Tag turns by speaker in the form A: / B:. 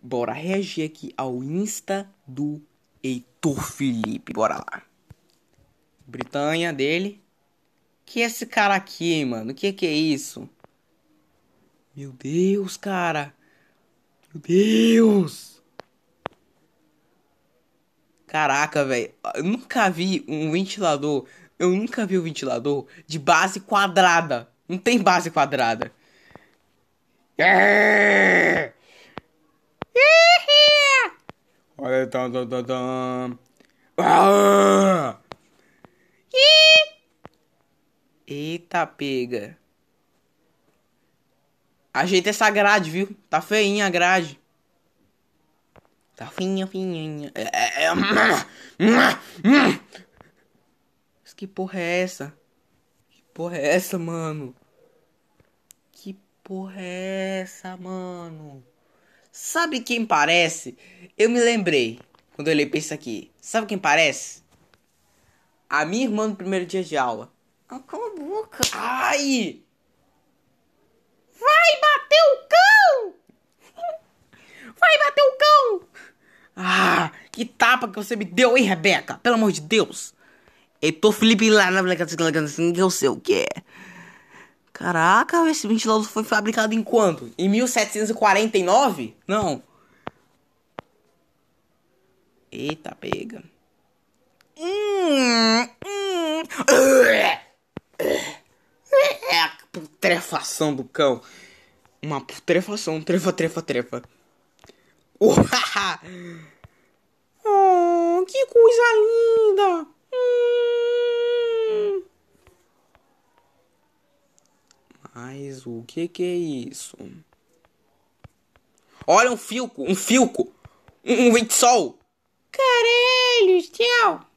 A: Bora reagir aqui ao Insta do Heitor Felipe. Bora lá. Britânia dele. Que é esse cara aqui, mano? O que que é isso? Meu Deus, cara. Meu Deus. Caraca, velho. Eu nunca vi um ventilador. Eu nunca vi um ventilador de base quadrada. Não tem base quadrada. É! Olha, tam, tá, tá, tá, Ah! Eita, pega. Ajeita essa grade, viu? Tá feinha a grade. Tá fininha, É, É, é... Mas que porra é essa? Que porra é essa, mano? Que porra é essa, mano? Sabe quem parece? Eu me lembrei quando eu olhei pra isso aqui. Sabe quem parece? A minha irmã no primeiro dia de aula. Ah, cala a boca. Ai! Vai bater o cão! Vai bater o cão! Ah, que tapa que você me deu, hein, Rebeca? Pelo amor de Deus! tô Felipe lá na que eu sei o que é. Caraca, esse ventilador foi fabricado em quando? Em 1749? Não. Eita, pega. Hum, hum. É a putrefação do cão. Uma putrefação. Trefa, trefa, trefa. oh, que coisa linda! Mas o que que é isso? Olha um filco, um filco, um, um vento sol. Caralho, tchau.